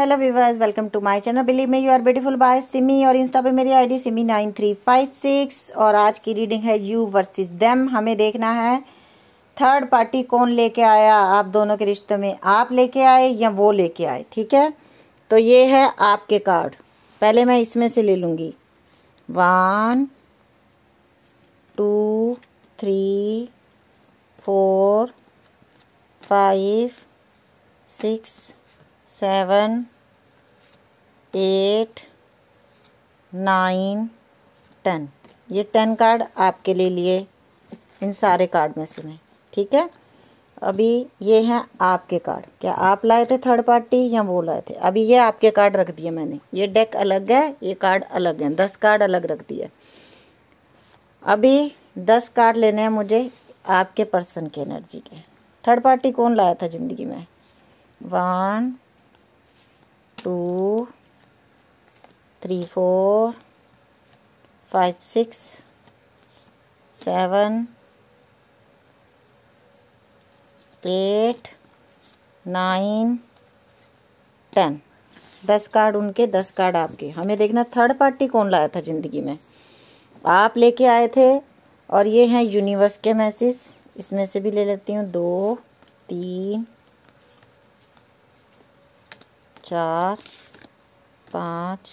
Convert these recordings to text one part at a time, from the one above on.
Hello viewers welcome to my channel believe me you are beautiful by Simi और insta पे मेरी ID Simi nine three five six और आज की रीडिंग है यू वर्सेस देम हमें देखना है थर्ड पार्टी कौन लेके आया आप दोनों के रिश्ते में आप लेके आए या वो लेके आए ठीक है तो ये है आपके कार्ड पहले मैं इसमें से ले लूँगी one two three four five six seven eight nine ten ये टेन कार्ड आपके लिए लिए इन सारे कार्ड में से ठीक है अभी ये हैं आपके कार्ड क्या आप लाए थे थर्ड पार्टी या वो लाए थे अभी ये आपके कार्ड रख दिए मैंने ये डेक अलग है ये कार्ड अलग है दस कार्ड अलग रख दिए अभी दस कार्ड लेने हैं मुझे आपके पर्सन के एनर्जी के थर्ड पार्टी कौन लाया था ज़िंदगी में one two three four five six seven eight nine ten दस कार्ड उनके दस कार्ड आपके हमें देखना थर्ड पार्टी कौन लाया था ज़िंदगी में आप लेके आए थे और ये हैं यूनिवर्स के मैसेज इसमें से भी ले लेती हूँ दो तीन चार पाँच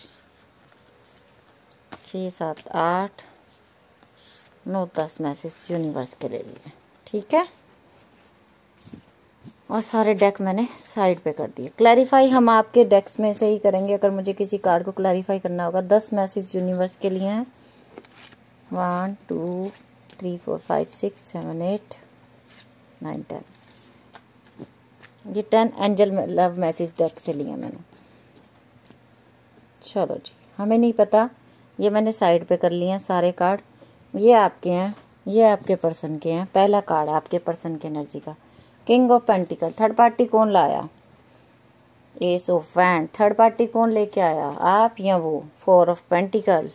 छः सात आठ नौ दस मैसेज यूनिवर्स के ले लिए ठीक है और सारे डेक मैंने साइड पे कर दिए क्लैरिफाई हम आपके डेक्स में से ही करेंगे अगर मुझे किसी कार्ड को क्लैरिफाई करना होगा दस मैसेज यूनिवर्स के लिए हैं one two three four five six seven eight nine ten ये ten angel love message deck से लिया मैंने चलो जी हमें नहीं पता ये मैंने साइड पे कर लिए हैं सारे कार्ड ये आपके हैं ये आपके पर्सन के हैं पहला कार्ड आपके पर्सन की एनर्जी का king of pentacle third party कौन लाया ace of wand third party कौन लेके आया आप या वो four of pentacle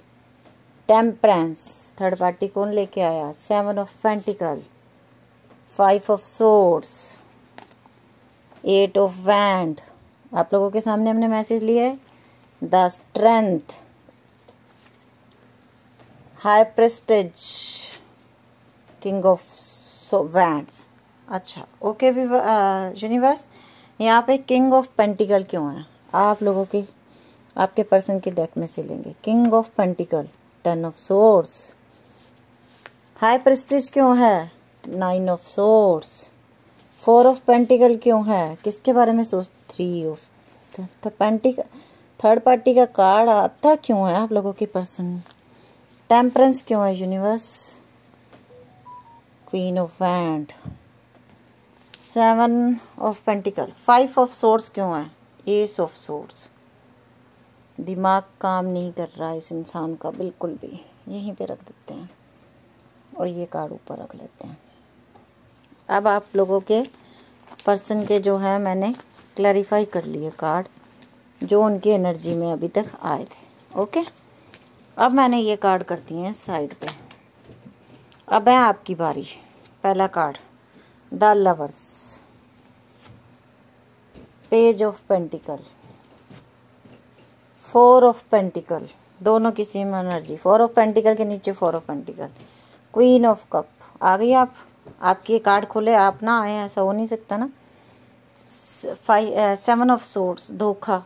temperance third party कौन लेके आया seven of pentacle five of swords eight of wand आप लोगों के सामने हमने मैसेज लिया है the strength high priestess king of so wands अच्छा ओके यूनिवर्स यहाँ पे किंग ऑफ पेंटिकल क्यों है आप लोगों के आपके पर्सन की डेक में से लेंगे king of pentacle ten of swords high priestess क्यों है nine of swords four of pentacle क्यों है किसके बारे में सोच three of pentacle third party का कार्ड आता क्यों है आप लोगों की पर्सन टेम्परेंस क्यों है universe queen of wand seven of pentacle five of swords क्यों है एस ऑफ सोर्स दिमाग काम नहीं कर रहा है इस इंसान का बिल्कुल भी यहीं पे रख देते हैं और ये कार्ड ऊपर रख लेते हैं अब आप लोगों के पर्सन के जो है मैंने क्लैरिफाई कर लिए कार्ड जो उनकी एनर्जी में अभी तक आए थे ओके अब मैंने ये कार्ड कर दिए हैं साइड पे अब है आपकी बारी पहला card the lovers page of pentacle four of pentacle दोनों की same energy four of pentacle के नीचे four of pentacle queen of cup आ गई आप आपके कार्ड खोले आप ना आए ऐसा हो नहीं सकता ना फाइव सेवन ऑफ सोर्स धोखा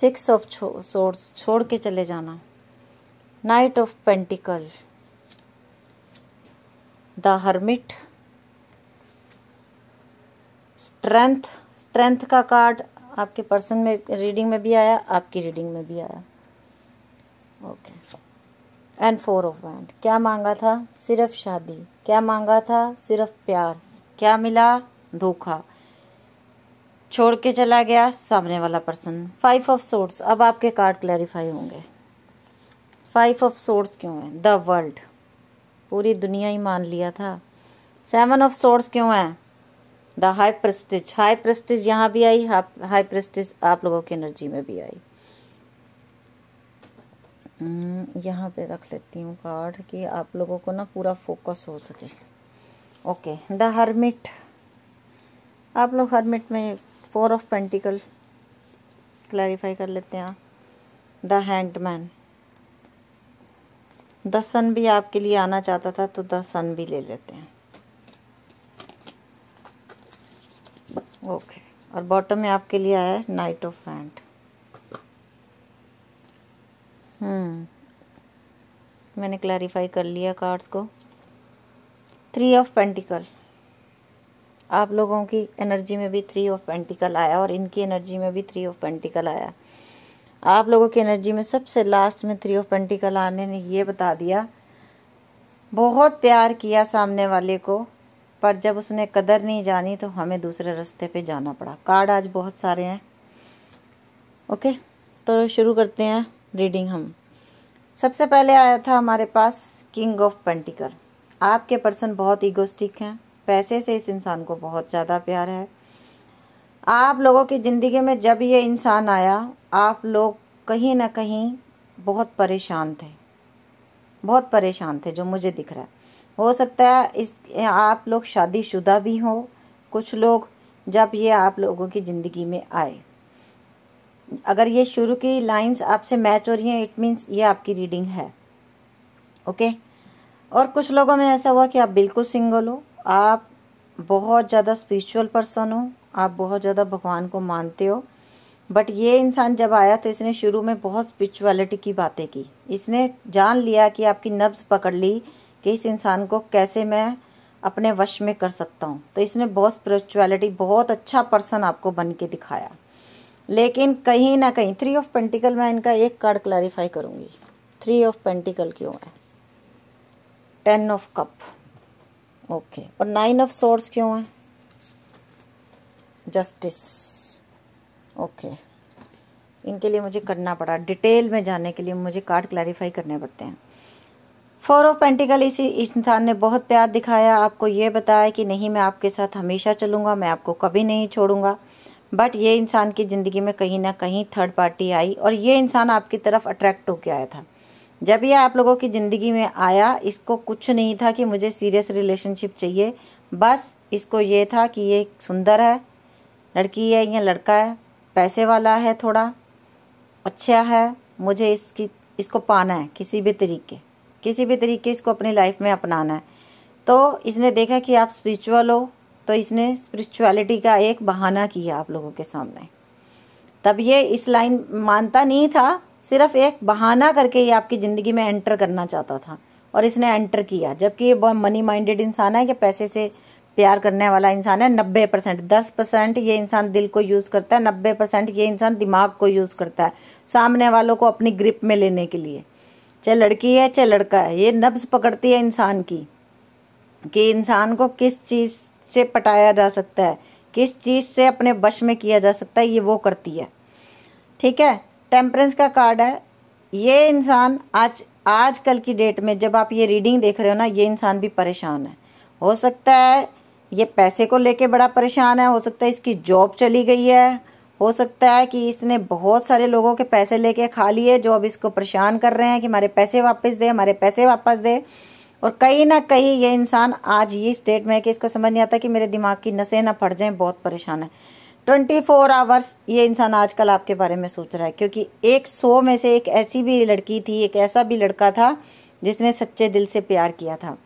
सिक्स ऑफ सोर्ड्स छोड़ के चले जाना knight of pentacle the hermit strength strength का कार्ड आपके पर्सन में रीडिंग में भी आया आपकी रीडिंग में भी आया okay okay. And four of wand क्या मांगा था सिर्फ शादी क्या मांगा था सिर्फ प्यार क्या मिला धोखा छोड़ के चला गया सामने वाला पर्सन फाइव ऑफ सोर्ट्स अब आपके कार्ड क्लैरिफाई होंगे फाइव ऑफ सोर्ट्स क्यों है द वर्ल्ड पूरी दुनिया ही मान लिया था सेवन ऑफ सोर्ट्स क्यों है the high priestess high priestess यहाँ भी आई हाई प्रेस्टिज आप लोगों की एनर्जी में भी आई हम्म, यहाँ पे रख लेती हूँ कार्ड कि आप लोगों को ना पूरा फोकस हो सके ओके द हरमिट आप लोग हरमिट में फोर ऑफ पेंटिकल क्लैरिफाई कर लेते हैं the hanged man the sun भी आपके लिए आना चाहता था तो द सन भी ले लेते हैं ओके और बॉटम में आपके लिए आया है नाइट ऑफ हैंड हम्म। मैंने क्लैरिफाई कर लिया कार्ड्स को थ्री ऑफ पेंटिकल आप लोगों की एनर्जी में भी थ्री ऑफ पेंटिकल आया और इनकी एनर्जी में भी थ्री ऑफ पेंटिकल आया आप लोगों की एनर्जी में सबसे लास्ट में थ्री ऑफ पेंटिकल आने ने ये बता दिया बहुत प्यार किया सामने वाले को पर जब उसने कदर नहीं जानी तो हमें दूसरे रास्ते पे जाना पड़ा कार्ड आज बहुत सारे हैं ओके तो शुरू करते हैं रीडिंग हम सबसे पहले आया था हमारे पास किंग ऑफ पेंटिकर आपके पर्सन बहुत ईगोस्टिक हैं पैसे से इस इंसान को बहुत ज़्यादा प्यार है आप लोगों की ज़िंदगी में जब ये इंसान आया आप लोग कहीं ना कहीं बहुत परेशान थे बहुत परेशान थे जो मुझे दिख रहा है हो सकता है इस आप लोग शादीशुदा भी हो कुछ लोग जब ये आप लोगों की ज़िंदगी में आए अगर ये शुरू की लाइंस आपसे मैच हो रही हैं इट मींस ये आपकी रीडिंग है ओके okay? और कुछ लोगों में ऐसा हुआ कि आप बिल्कुल सिंगल हो आप बहुत ज़्यादा स्पिरिचुअल पर्सन हो आप बहुत ज़्यादा भगवान को मानते हो बट ये इंसान जब आया तो इसने शुरू में बहुत स्पिरिचुअलिटी की बातें की इसने जान लिया कि आपकी नब्ज पकड़ ली कि इस इंसान को कैसे मैं अपने वश में कर सकता हूँ तो इसने बहुत स्पिरिचुअलिटी बहुत अच्छा पर्सन आपको बन के दिखाया लेकिन कहीं ना कहीं थ्री ऑफ पेंटिकल मैं इनका एक कार्ड क्लैरिफाई करूंगी थ्री ऑफ पेंटिकल क्यों है टेन ऑफ कप ओके और नाइन ऑफ सोर्स क्यों है जस्टिस ओके इनके लिए मुझे करना पड़ा डिटेल में जाने के लिए मुझे कार्ड क्लैरिफाई करने पड़ते हैं फोर ऑफ पेंटिकल इसी इंसान ने बहुत प्यार दिखाया आपको ये बताया कि नहीं मैं आपके साथ हमेशा चलूंगा मैं आपको कभी नहीं छोड़ूंगा बट ये इंसान की ज़िंदगी में कहीं ना कहीं थर्ड पार्टी आई और ये इंसान आपकी तरफ अट्रैक्ट होके आया था जब ये आप लोगों की ज़िंदगी में आया इसको कुछ नहीं था कि मुझे सीरियस रिलेशनशिप चाहिए बस इसको ये था कि ये सुंदर है लड़की है या लड़का है पैसे वाला है थोड़ा अच्छा है मुझे इसकी इसको पाना है किसी भी तरीके किसी भी तरीके इसको अपनी लाइफ में अपनाना है तो इसने देखा कि आप स्पिरिचुअल हो तो इसने स्पिरिचुअलिटी का एक बहाना किया आप लोगों के सामने तब ये इस लाइन मानता नहीं था सिर्फ एक बहाना करके ये आपकी ज़िंदगी में एंटर करना चाहता था और इसने एंटर किया जबकि ये बहुत मनी माइंडेड इंसान है कि पैसे से प्यार करने वाला इंसान है नब्बे परसेंट दस परसेंट ये इंसान दिल को यूज़ करता है नब्बे परसेंट ये इंसान दिमाग को यूज़ करता है सामने वालों को अपनी ग्रिप में लेने के लिए चाहे लड़की है चाहे लड़का है ये नब्ज पकड़ती है इंसान की कि इंसान को किस चीज़ से पटाया जा सकता है किस चीज़ से अपने बश में किया जा सकता है ये वो करती है ठीक है टेम्परेंस का कार्ड है ये इंसान आज आज कल की डेट में जब आप ये रीडिंग देख रहे हो ना ये इंसान भी परेशान है हो सकता है ये पैसे को लेके बड़ा परेशान है हो सकता है इसकी जॉब चली गई है हो सकता है कि इसने बहुत सारे लोगों के पैसे लेके खा लिए जो अब इसको परेशान कर रहे हैं कि हमारे पैसे वापस दे हमारे पैसे वापस दे और कहीं ना कहीं ये इंसान आज ये स्टेट में है कि इसको समझ नहीं आता कि मेरे दिमाग की नसें ना फट जाएं बहुत परेशान है ट्वेंटी फोर आवर्स ये इंसान आजकल आपके बारे में सोच रहा है क्योंकि एक सौ में से एक ऐसी भी लड़की थी एक ऐसा भी लड़का था जिसने सच्चे दिल से प्यार किया था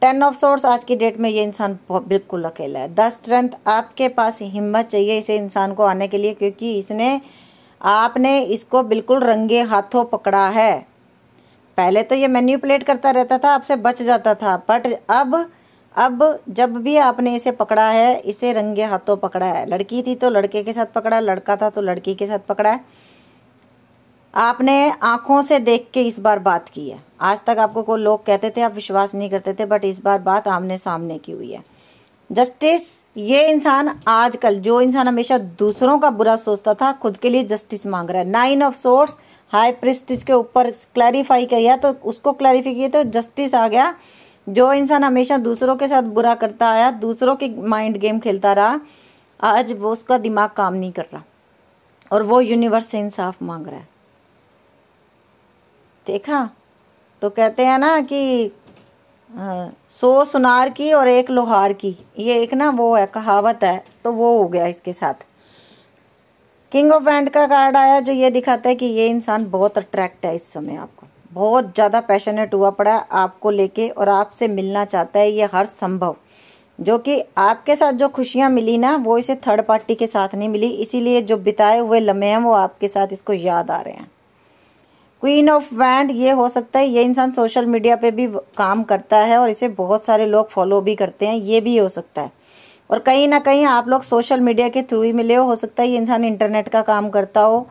टेन ऑफ सोर्स आज की डेट में ये इंसान बिल्कुल अकेला है दस स्ट्रेंथ आपके पास हिम्मत चाहिए इसे इंसान को आने के लिए क्योंकि इसने आपने इसको बिल्कुल रंगे हाथों पकड़ा है पहले तो ये मैन्यूपलेट करता रहता था आपसे बच जाता था बट अब अब जब भी आपने इसे पकड़ा है इसे रंगे हाथों पकड़ा है लड़की थी तो लड़के के साथ पकड़ा लड़का था तो लड़की के साथ पकड़ा है आपने आंखों से देख के इस बार बात की है आज तक आपको को लोग कहते थे आप विश्वास नहीं करते थे बट इस बार बात आमने सामने की हुई है जस्टिस ये इंसान आजकल जो इंसान हमेशा दूसरों का बुरा सोचता था खुद के लिए जस्टिस मांग रहा है nine of swords high priestess के ऊपर क्लैरिफाई किया तो उसको क्लैरिफाई किया तो जस्टिस आ गया जो इंसान हमेशा दूसरों के साथ बुरा करता आया दूसरों के माइंड गेम खेलता रहा आज वो उसका दिमाग काम नहीं कर रहा और वो यूनिवर्स से इंसाफ मांग रहा है देखा तो कहते हैं ना कि आ, सो सुनार की और एक लोहार की ये एक ना वो है कहावत है तो वो हो गया इसके साथ किंग ऑफ एंड का कार्ड आया जो ये दिखाता है कि ये इंसान बहुत अट्रैक्ट है इस समय आपको बहुत ज़्यादा पैशनेट हुआ पड़ा है आपको लेके और आपसे मिलना चाहता है ये हर संभव जो कि आपके साथ जो खुशियाँ मिली ना वो इसे थर्ड पार्टी के साथ नहीं मिली इसीलिए जो बिताए हुए लम्हे हैं वो आपके साथ इसको याद आ रहे हैं क्वीन ऑफ वैंड ये हो सकता है ये इंसान सोशल मीडिया पे भी काम करता है और इसे बहुत सारे लोग फॉलो भी करते हैं ये भी हो सकता है और कहीं ना कहीं आप लोग सोशल मीडिया के थ्रू ही मिले हो हो सकता है ये इंसान इंटरनेट का काम करता हो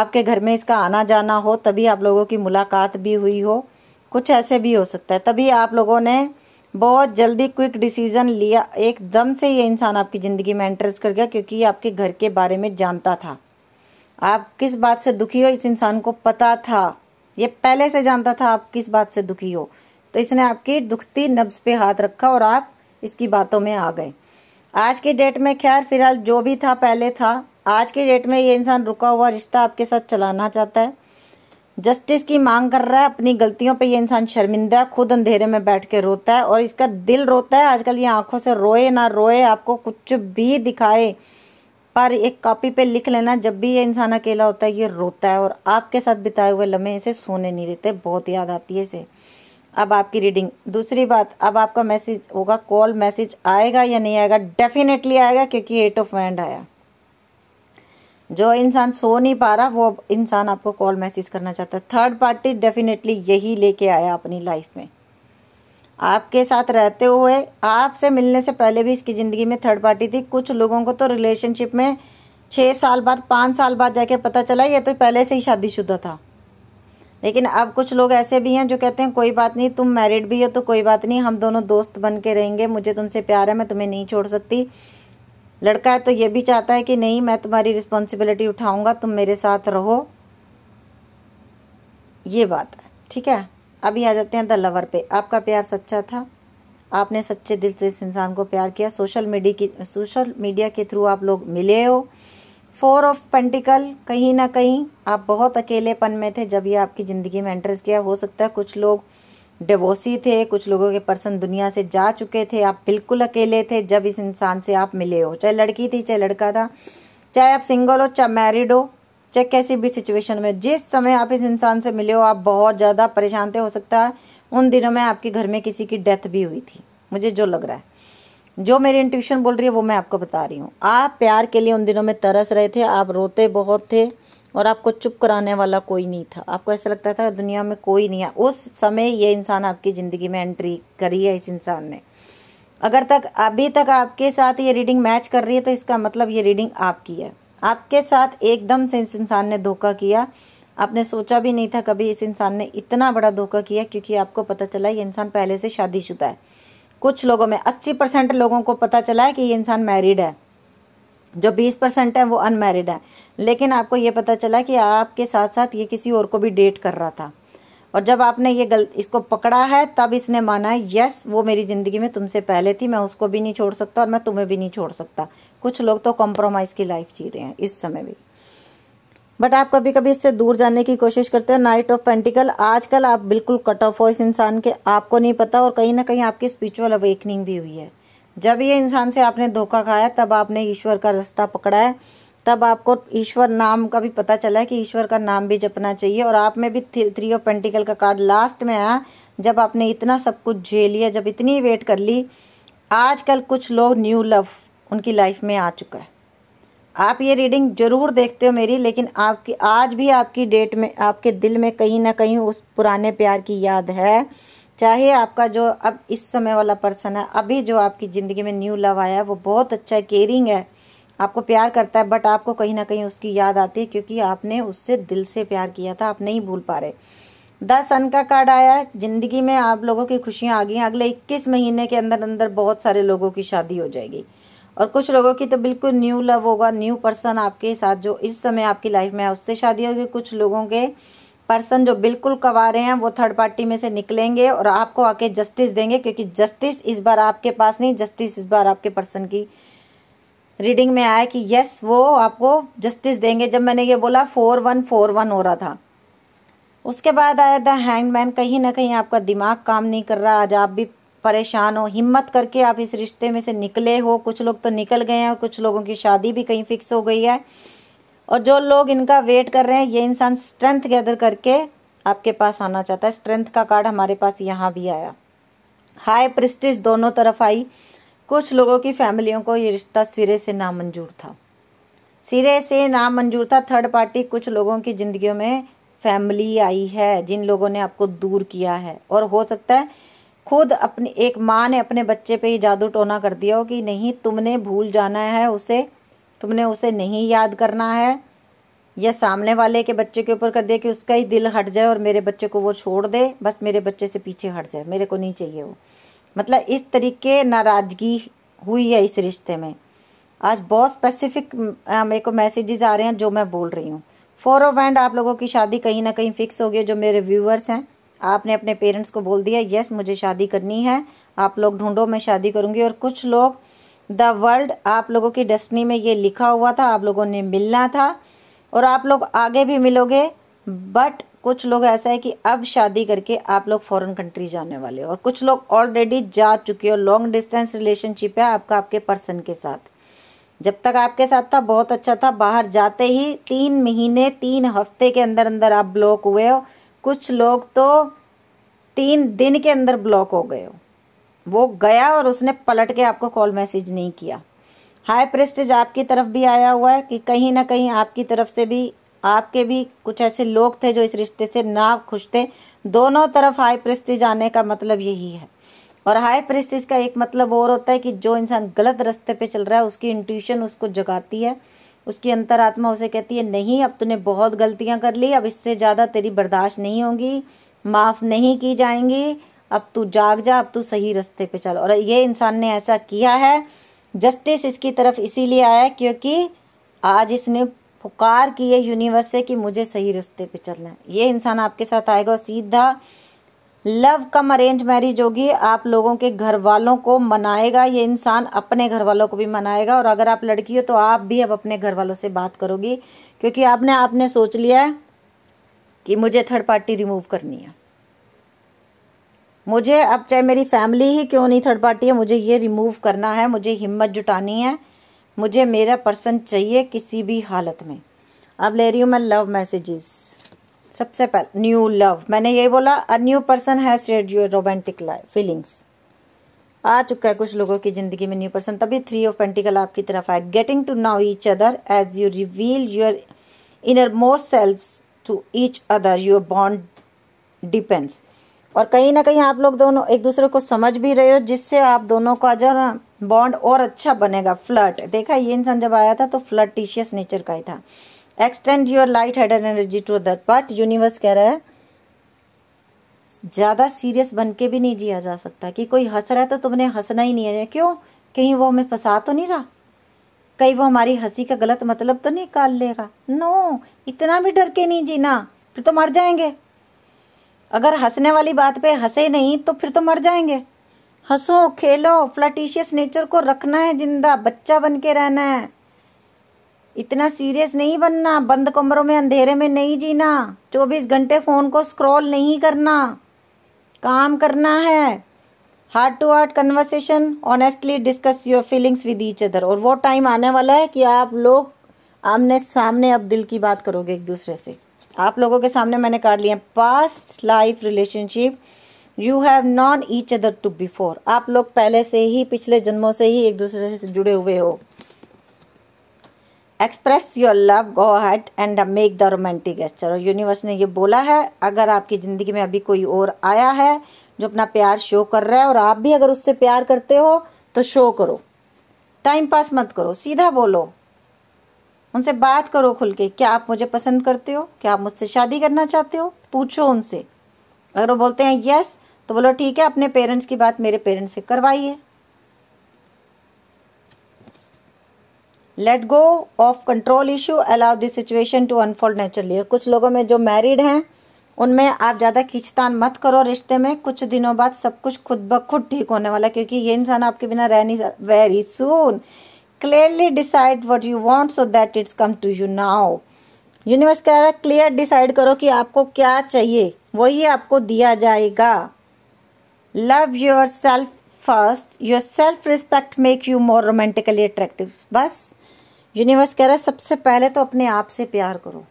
आपके घर में इसका आना जाना हो तभी आप लोगों की मुलाकात भी हुई हो कुछ ऐसे भी हो सकता है तभी आप लोगों ने बहुत जल्दी क्विक डिसीजन लिया एकदम से ये इंसान आपकी ज़िंदगी में एंटर्स कर गया क्योंकि ये आपके घर के बारे में जानता था आप किस बात से दुखी हो इस इंसान को पता था ये पहले से जानता था आप किस बात से दुखी हो तो इसने आपकी दुखती नब्स पे हाथ रखा और आप इसकी बातों में आ गए आज के डेट में खैर फिलहाल जो भी था पहले था आज के डेट में ये इंसान रुका हुआ रिश्ता आपके साथ चलाना चाहता है जस्टिस की मांग कर रहा है अपनी गलतियों पे ये इंसान शर्मिंदा है खुद अंधेरे में बैठ के रोता है और इसका दिल रोता है आजकल ये आंखों से रोए ना रोए आपको कुछ भी दिखाए पर एक कॉपी पे लिख लेना जब भी ये इंसान अकेला होता है ये रोता है और आपके साथ बिताए हुए लम्हे इसे सोने नहीं देते बहुत याद आती है इसे अब आपकी रीडिंग दूसरी बात अब आपका मैसेज होगा कॉल मैसेज आएगा या नहीं आएगा डेफिनेटली आएगा क्योंकि एट ऑफ हैंड आया जो इंसान सो नहीं पा रहा वो इंसान आपको कॉल मैसेज करना चाहता है थर्ड पार्टी डेफिनेटली यही लेके आया अपनी लाइफ में आपके साथ रहते हुए आपसे मिलने से पहले भी इसकी ज़िंदगी में थर्ड पार्टी थी कुछ लोगों को तो रिलेशनशिप में छः साल बाद पाँच साल बाद जाके पता चला ये तो पहले से ही शादीशुदा था लेकिन अब कुछ लोग ऐसे भी हैं जो कहते हैं कोई बात नहीं तुम मैरिड भी हो तो कोई बात नहीं हम दोनों दोस्त बन के रहेंगे मुझे तुमसे प्यार है मैं तुम्हें नहीं छोड़ सकती लड़का है तो ये भी चाहता है कि नहीं मैं तुम्हारी रिस्पॉन्सिबिलिटी उठाऊंगा तुम मेरे साथ रहो ये बात है ठीक है अभी आ जाते हैं द लवर पे आपका प्यार सच्चा था आपने सच्चे दिल से इस इंसान को प्यार किया सोशल मीडिया की सोशल मीडिया के थ्रू आप लोग मिले हो फोर ऑफ पेंटिकल कहीं ना कहीं आप बहुत अकेलेपन में थे जब ये आपकी ज़िंदगी में एंट्रेस किया हो सकता है कुछ लोग डिवोसी थे कुछ लोगों के पर्सन दुनिया से जा चुके थे आप बिल्कुल अकेले थे जब इस इंसान से आप मिले हो चाहे लड़की थी चाहे लड़का था चाहे आप सिंगल हो चाहे मैरिड हो चाहे कैसी भी सिचुएशन में जिस समय आप इस इंसान से मिले हो आप बहुत ज़्यादा परेशान थे हो सकता है उन दिनों में आपके घर में किसी की डेथ भी हुई थी मुझे जो लग रहा है जो मेरी इंट्यूशन बोल रही है वो मैं आपको बता रही हूँ आप प्यार के लिए उन दिनों में तरस रहे थे आप रोते बहुत थे और आपको चुप कराने वाला कोई नहीं था आपको ऐसा लगता था दुनिया में कोई नहीं है उस समय ये इंसान आपकी ज़िंदगी में एंट्री करी है इस इंसान ने अगर तक अभी तक आपके साथ ये रीडिंग मैच कर रही है तो इसका मतलब ये रीडिंग आपकी है आपके साथ एकदम से इस इंसान ने धोखा किया आपने सोचा भी नहीं था कभी इस इंसान ने इतना बड़ा धोखा किया क्योंकि आपको पता चला ये इंसान पहले से शादीशुदा है कुछ लोगों में 80 परसेंट लोगों को पता चला है कि ये इंसान मैरिड है जो 20 परसेंट है वो अनमैरिड है लेकिन आपको ये पता चला कि आपके साथ साथ ये किसी और को भी डेट कर रहा था और जब आपने ये गल इसको पकड़ा है तब इसने माना है यस वो मेरी ज़िंदगी में तुमसे पहले थी मैं उसको भी नहीं छोड़ सकता और मैं तुम्हें भी नहीं छोड़ सकता कुछ लोग तो कॉम्प्रोमाइज़ की लाइफ जी रहे हैं इस समय भी बट आप कभी कभी इससे दूर जाने की कोशिश करते हो नाइट ऑफ पेंटिकल आजकल आप बिल्कुल कट ऑफ हो इस इंसान के आपको नहीं पता और कहीं ना कहीं आपकी स्पिरिचुअल अवेकनिंग भी हुई है जब ये इंसान से आपने धोखा खाया तब आपने ईश्वर का रास्ता पकड़ा है तब आपको ईश्वर नाम का भी पता चला है कि ईश्वर का नाम भी जपना चाहिए और आप में भी थ्री ऑफ पेंटिकल का कार्ड लास्ट में आया जब आपने इतना सब कुछ झेल लिया जब इतनी वेट कर ली आजकल कुछ लोग न्यू लव उनकी लाइफ में आ चुका है आप ये रीडिंग ज़रूर देखते हो मेरी लेकिन आपकी आज भी आपकी डेट में आपके दिल में कहीं ना कहीं उस पुराने प्यार की याद है चाहे आपका जो अब इस समय वाला पर्सन है अभी जो आपकी ज़िंदगी में न्यू लव आया है वो बहुत अच्छा है केयरिंग है आपको प्यार करता है बट आपको कहीं ना कहीं उसकी याद आती है क्योंकि आपने उससे दिल से प्यार किया था आप नहीं भूल पा रहे दस सन का कार्ड आया है ज़िंदगी में आप लोगों की खुशियाँ आ गई हैं अगले इक्कीस महीने के अंदर अंदर बहुत सारे लोगों की शादी हो जाएगी और कुछ लोगों की तो बिल्कुल न्यू लव होगा न्यू पर्सन आपके साथ जो इस समय आपकी लाइफ में है उससे शादी होगी कुछ लोगों के पर्सन जो बिल्कुल कवारे हैं वो थर्ड पार्टी में से निकलेंगे और आपको आके जस्टिस देंगे क्योंकि जस्टिस इस बार आपके पास नहीं जस्टिस इस बार आपके पर्सन की रीडिंग में आया कि यस वो आपको जस्टिस देंगे जब मैंने ये बोला फोर वन फोर वन हो रहा था उसके बाद आया था हैंगमैन कहीं ना कहीं आपका दिमाग काम नहीं कर रहा आज आप भी परेशान हो हिम्मत करके आप इस रिश्ते में से निकले हो कुछ लोग तो निकल गए हैं और कुछ लोगों की शादी भी कहीं फिक्स हो गई है और जो लोग इनका वेट कर रहे हैं ये इंसान स्ट्रेंथ गैदर करके आपके पास आना चाहता है स्ट्रेंथ का कार्ड हमारे पास यहाँ भी आया हाई प्रिस्टिज दोनों तरफ आई कुछ लोगों की फैमिलियों को ये रिश्ता सिरे से नामंजूर था सिरे से नामंजूर था थर्ड पार्टी कुछ लोगों की जिंदगियों में फैमिली आई है जिन लोगों ने आपको दूर किया है और हो सकता है खुद अपनी एक माँ ने अपने बच्चे पे ही जादू टोना कर दिया हो कि नहीं तुमने भूल जाना है उसे तुमने उसे नहीं याद करना है या सामने वाले के बच्चे के ऊपर कर दिया कि उसका ही दिल हट जाए और मेरे बच्चे को वो छोड़ दे बस मेरे बच्चे से पीछे हट जाए मेरे को नहीं चाहिए वो मतलब इस तरीके नाराज़गी हुई है इस रिश्ते में आज बहुत स्पेसिफिक मेरे को मैसेजेस आ रहे हैं जो मैं बोल रही हूँ फॉर ऑफ एंड आप लोगों की शादी कहीं ना कहीं फिक्स होगी जो मेरे व्यूअर्स हैं आपने अपने पेरेंट्स को बोल दिया यस मुझे शादी करनी है आप लोग ढूंढो मैं शादी करूंगी और कुछ लोग द वर्ल्ड आप लोगों की डेस्टनी में ये लिखा हुआ था आप लोगों ने मिलना था और आप लोग आगे भी मिलोगे बट कुछ लोग ऐसा है कि अब शादी करके आप लोग फॉरेन कंट्री जाने वाले हो और कुछ लोग ऑलरेडी जा चुके हो लॉन्ग डिस्टेंस रिलेशनशिप है आपका आपके पर्सन के साथ जब तक आपके साथ था बहुत अच्छा था बाहर जाते ही तीन महीने तीन हफ्ते के अंदर अंदर आप ब्लॉक हुए हो कुछ लोग तो तीन दिन के अंदर ब्लॉक हो गए हो वो गया और उसने पलट के आपको कॉल मैसेज नहीं किया हाई प्रेस्टेज आपकी तरफ भी आया हुआ है कि कहीं ना कहीं आपकी तरफ से भी आपके भी कुछ ऐसे लोग थे जो इस रिश्ते से ना खुश थे दोनों तरफ हाई प्रेस्टेज आने का मतलब यही है और हाई प्रेस्टेज का एक मतलब और होता है कि जो इंसान गलत रास्ते पे चल रहा है उसकी इंट्यूशन उसको जगाती है उसकी अंतरात्मा उसे कहती है नहीं अब तूने बहुत गलतियां कर ली अब इससे ज़्यादा तेरी बर्दाश्त नहीं होगी माफ़ नहीं की जाएंगी अब तू जाग जा अब तू सही रास्ते पे चल और ये इंसान ने ऐसा किया है जस्टिस इसकी तरफ इसीलिए आया क्योंकि आज इसने पुकार की है यूनिवर्स से कि मुझे सही रास्ते पे चलना है ये इंसान आपके साथ आएगा और सीधा लव कम अरेंज मैरिज होगी आप लोगों के घर वालों को मनाएगा ये इंसान अपने घर वालों को भी मनाएगा और अगर आप लड़की हो तो आप भी अब अपने घर वालों से बात करोगी क्योंकि आपने आपने सोच लिया है कि मुझे थर्ड पार्टी रिमूव करनी है मुझे अब चाहे मेरी फैमिली ही क्यों नहीं थर्ड पार्टी है मुझे ये रिमूव करना है मुझे हिम्मत जुटानी है मुझे मेरा पर्सन चाहिए किसी भी हालत में अब ले रही हूँ मैं लव मैसेजेस सबसे पहले न्यू लव मैंने यही बोला a new person has shed your romantic life feelings आ चुका है कुछ लोगों की जिंदगी में न्यू पर्सन तभी थ्री ऑफ पेंटिकल आपकी तरफ आए getting to know each other as you reveal your innermost self to each other your bond depends और कहीं ना कहीं आप लोग दोनों एक दूसरे को समझ भी रहे हो जिससे आप दोनों का जो बॉन्ड और अच्छा बनेगा फ्लट देखा ये इंसान जब आया था तो फ्लटिशियस नेचर का ही था extend your lighthearted energy to other but universe कह रहा है ज़्यादा सीरियस बन के भी नहीं जिया जा सकता कि कोई हंस रहा है तो तुमने हंसना ही नहीं है क्यों कहीं वो हमें फंसा तो नहीं रहा कहीं वो हमारी हंसी का गलत मतलब तो नहीं निकाल लेगा नो इतना भी डर के नहीं जीना फिर तो मर जाएंगे अगर हंसने वाली बात पे हंसे नहीं तो फिर तो मर जाएंगे हंसो खेलो फ्लटिशियस नेचर को रखना है जिंदा बच्चा बन के रहना है इतना सीरियस नहीं बनना बंद कमरों में अंधेरे में नहीं जीना चौबीस घंटे फ़ोन को स्क्रॉल नहीं करना काम करना है heart to heart conversation honestly discuss your feelings with each other और वो टाइम आने वाला है कि आप लोग आमने सामने अब दिल की बात करोगे एक दूसरे से आप लोगों के सामने मैंने काट लिया past life relationship you have known each other too before आप लोग पहले से ही पिछले जन्मों से ही एक दूसरे से जुड़े हुए हो express your love go ahead and make the romantic gesture और यूनिवर्स ने ये बोला है अगर आपकी ज़िंदगी में अभी कोई और आया है जो अपना प्यार शो कर रहा है और आप भी अगर उससे प्यार करते हो तो शो करो टाइम पास मत करो सीधा बोलो उनसे बात करो खुल के क्या आप मुझे पसंद करते हो क्या आप मुझसे शादी करना चाहते हो पूछो उनसे अगर वो बोलते हैं यस तो बोलो ठीक है अपने पेरेंट्स की बात मेरे पेरेंट्स से करवाइए let go of control issue allow this situation to unfold naturally और कुछ लोगों में जो मैरिड हैं उनमें आप ज़्यादा खींचतान मत करो रिश्ते में कुछ दिनों बाद सब कुछ खुद ब खुद ठीक होने वाला क्योंकि ये इंसान आपके बिना रह नहीं very soon clearly decide what you want so that it's come to you now universe कह रहा है क्लियर डिसाइड करो कि आपको क्या चाहिए वही आपको दिया जाएगा love yourself first your self respect make you more romantically attractive बस यूनिवर्स कह रहा है सबसे पहले तो अपने आप से प्यार करो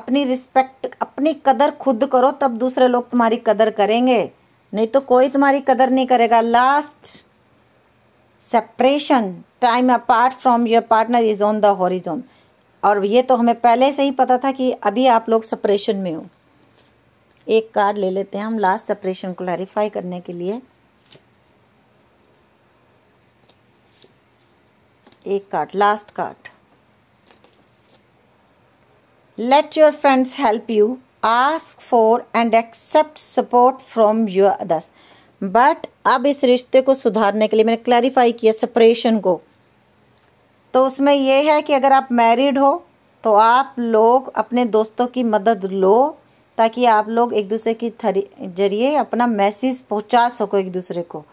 अपनी रिस्पेक्ट अपनी कदर खुद करो तब दूसरे लोग तुम्हारी कदर करेंगे नहीं तो कोई तुम्हारी कदर नहीं करेगा last separation time apart from your partner is on the horizon और ये तो हमें पहले से ही पता था कि अभी आप लोग सेपरेशन में हो एक कार्ड ले लेते हैं हम लास्ट सेपरेशन क्लैरिफाई करने के लिए एक card last card let your friends help you ask for and accept support from your others but अब इस रिश्ते को सुधारने के लिए मैंने क्लैरिफाई किया सेपरेशन को तो उसमें यह है कि अगर आप मैरिड हो तो आप लोग अपने दोस्तों की मदद लो ताकि आप लोग एक दूसरे की जरिए अपना मैसेज पहुंचा सको एक दूसरे को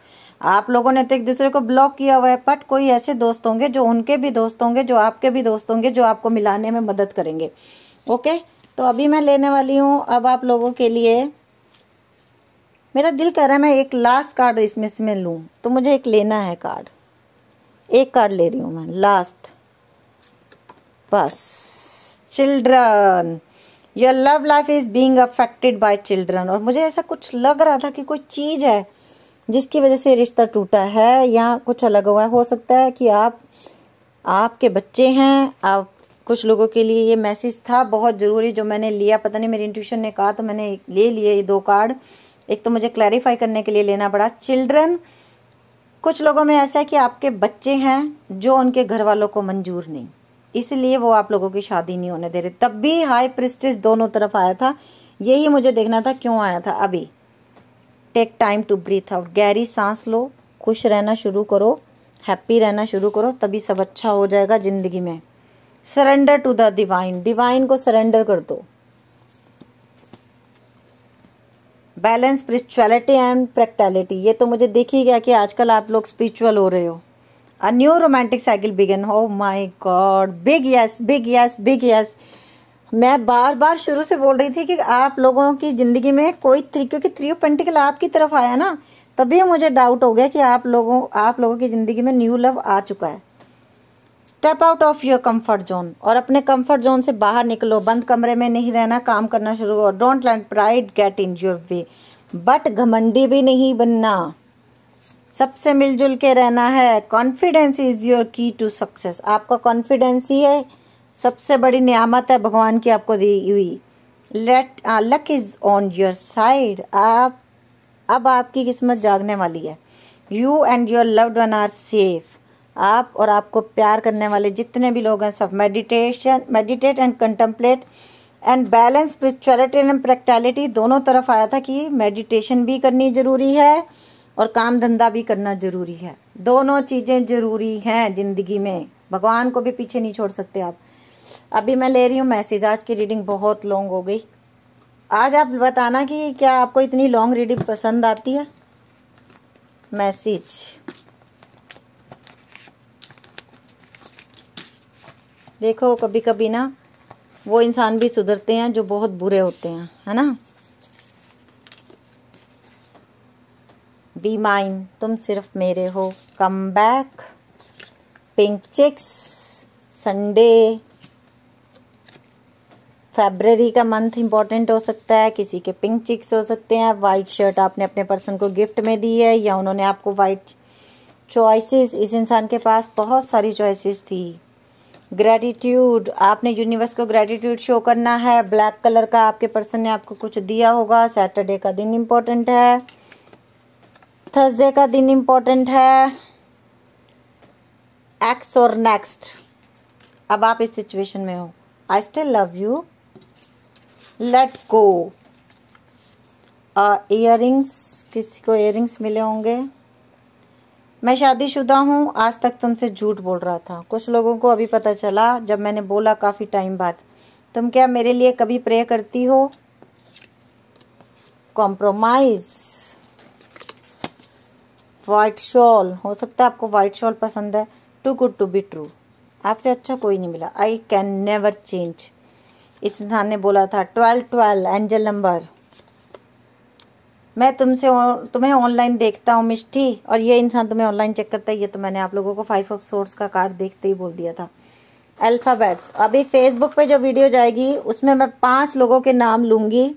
आप लोगों ने तो एक दूसरे को ब्लॉक किया हुआ है बट कोई ऐसे दोस्त होंगे जो उनके भी दोस्त होंगे जो आपके भी दोस्त होंगे जो आपको मिलाने में मदद करेंगे ओके तो अभी मैं लेने वाली हूँ अब आप लोगों के लिए मेरा दिल कर रहा है मैं एक लास्ट कार्ड इसमें से मैं लूँ तो मुझे एक लेना है कार्ड एक कार्ड ले रही हूँ मैं लास्ट बस children your love life is being affected by children और मुझे ऐसा कुछ लग रहा था कि कोई चीज़ है जिसकी वजह से रिश्ता टूटा है या कुछ अलग हुआ है हो सकता है कि आप आपके बच्चे हैं आप कुछ लोगों के लिए ये मैसेज था बहुत ज़रूरी जो मैंने लिया पता नहीं मेरी इंट्यूशन ने कहा तो मैंने ले लिए ये दो कार्ड एक तो मुझे क्लैरिफाई करने के लिए लेना पड़ा चिल्ड्रन कुछ लोगों में ऐसा है कि आपके बच्चे हैं जो उनके घर वालों को मंजूर नहीं इसलिए वो आप लोगों की शादी नहीं होने दे रहे तब भी हाई प्रिस्टिज दोनों तरफ आया था यही मुझे देखना था क्यों आया था अभी take time to breathe out गहरी सांस लो खुश रहना शुरू करो हैप्पी रहना शुरू करो तभी सब अच्छा हो जाएगा ज़िंदगी में surrender to the divine divine को सरेंडर कर दो बैलेंस स्पिरिचुअलिटी एंड प्रैक्टैलिटी ये तो मुझे देख ही गया कि आजकल आप लोग स्पिरिचुअल हो रहे हो a new romantic cycle begin हो my god big yes big yes big yes मैं बार बार शुरू से बोल रही थी कि आप लोगों की जिंदगी में कोई थ्री क्योंकि थ्री ऑफ पेंटिकल आपकी तरफ आया ना तभी मुझे डाउट हो गया कि आप लोगों आप लोगों की जिंदगी में न्यू लव आ चुका है step out of your comfort zone और अपने कंफर्ट जोन से बाहर निकलो बंद कमरे में नहीं रहना काम करना शुरू करो don't let pride get in your way but घमंडी भी नहीं बनना सबसे मिलजुल के रहना है confidence is your key to success आपका कॉन्फिडेंस ही है सबसे बड़ी नियामत है भगवान की आपको दी हुई let luck is on your side आप अब आपकी किस्मत जागने वाली है you and your loved one are safe आप और आपको प्यार करने वाले जितने भी लोग हैं सब meditation meditate and contemplate and balance spirituality and practicality दोनों तरफ आया था कि मेडिटेशन भी करनी ज़रूरी है और काम धंधा भी करना ज़रूरी है दोनों चीज़ें ज़रूरी हैं ज़िंदगी में भगवान को भी पीछे नहीं छोड़ सकते आप अभी मैं ले रही हूँ मैसेज आज की रीडिंग बहुत लॉन्ग हो गई आज आप बताना कि क्या आपको इतनी लॉन्ग रीडिंग पसंद आती है मैसेज देखो कभी कभी ना वो इंसान भी सुधरते हैं जो बहुत बुरे होते हैं है ना बी माइन तुम सिर्फ मेरे हो come back pink chicks Sunday February का मंथ इंपॉर्टेंट हो सकता है किसी के पिंक चिक्स हो सकते हैं वाइट शर्ट आपने अपने पर्सन को गिफ्ट में दी है या उन्होंने आपको वाइट चॉइसेस इस इंसान के पास बहुत सारी चॉइसेस थी ग्रेटिट्यूड आपने यूनिवर्स को ग्रेटिट्यूड शो करना है ब्लैक कलर का आपके पर्सन ने आपको कुछ दिया होगा सैटरडे का दिन इम्पोर्टेंट है थर्सडे का दिन इम्पोर्टेंट है एक्स और नेक्स्ट अब आप इस सिचुएशन में हो I still love you let go इयर किसी को इयर मिले होंगे मैं शादीशुदा हूँ आज तक तुमसे झूठ बोल रहा था कुछ लोगों को अभी पता चला जब मैंने बोला काफ़ी टाइम बाद तुम क्या मेरे लिए कभी प्रे करती हो कॉम्प्रोमाइज वाइट शॉल हो सकता है आपको वाइट शॉल पसंद है too good to be true आपसे अच्छा कोई नहीं मिला आई कैन नेवर चेंज इस इंसान ने बोला था ट्वेल्व ट्वेल्व एंजल नंबर मैं तुमसे तुम्हें ऑनलाइन देखता हूँ मिष्टी और ये इंसान तुम्हें ऑनलाइन चेक करता है ये तो मैंने आप लोगों को फाइव ऑफ सोर्स का कार्ड देखते ही बोल दिया था अल्फाबेट अभी फेसबुक पे जो वीडियो जाएगी उसमें मैं पांच लोगों के नाम लूँगी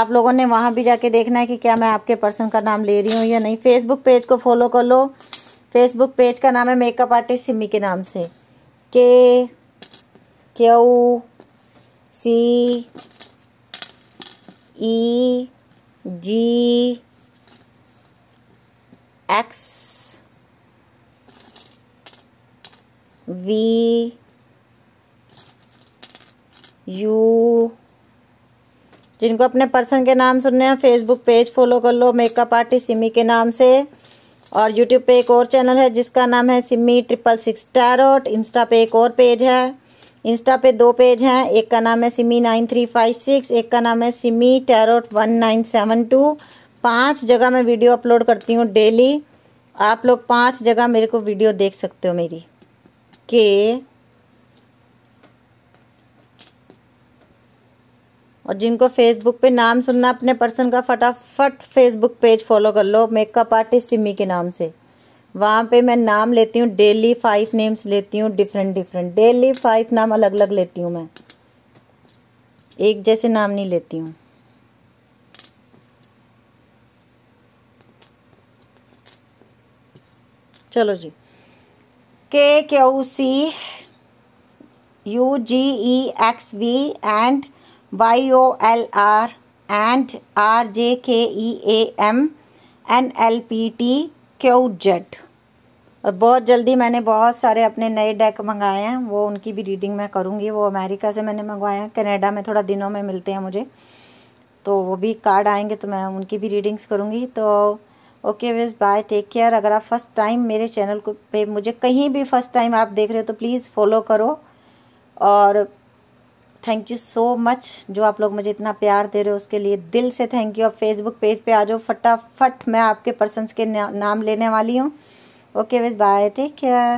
आप लोगों ने वहाँ भी जाके देखना है कि क्या मैं आपके पर्सन का नाम ले रही हूँ या नहीं फेसबुक पेज को फॉलो कर लो फेसबुक पेज का नाम है मेकअप आर्टिस्ट सिमी के नाम से K Q C E G X V U जिनको अपने पर्सन के नाम सुनने हैं फेसबुक पेज फॉलो कर लो मेकअप आर्टिस्ट सिमी के नाम से और यूट्यूब पे एक और चैनल है जिसका नाम है Simi triple six tarot insta पे एक और पेज है इंस्टा पे दो पेज हैं एक का नाम है Simi nine three five six एक का नाम है Simi tarot one nine seven two पाँच जगह मैं वीडियो अपलोड करती हूँ डेली आप लोग पाँच जगह मेरे को वीडियो देख सकते हो मेरी के और जिनको फेसबुक पे नाम सुनना अपने पर्सन का फटाफट फेसबुक पेज फॉलो कर लो मेकअप आर्टिस्ट सिमी के नाम से वहाँ पे मैं नाम लेती हूँ डेली फाइव नेम्स लेती हूँ डिफरेंट डिफरेंट डेली फाइव नाम अलग अलग लेती हूँ मैं एक जैसे नाम नहीं लेती हूँ चलो जी K Q C U G E X V and Y O L R and R J K E M N L P T Q Z और बहुत जल्दी मैंने बहुत सारे अपने नए डेक मंगाए हैं वो उनकी भी रीडिंग मैं करूँगी वो अमेरिका से मैंने मंगवाए हैं कनाडा में थोड़ा दिनों में मिलते हैं मुझे तो वो भी कार्ड आएंगे तो मैं उनकी भी रीडिंग्स करूँगी तो ओके वेज बाय टेक केयर अगर आप फर्स्ट टाइम मेरे चैनल को पे मुझे कहीं भी फर्स्ट टाइम आप देख रहे हो तो प्लीज़ फॉलो करो और थैंक यू सो मच जो आप लोग मुझे इतना प्यार दे रहे हो उसके लिए दिल से थैंक यू आप फेसबुक पेज पे आ जाओ फटाफट मैं आपके पर्सनस के नाम लेने वाली हूँ Okay, guys, bye. Take care.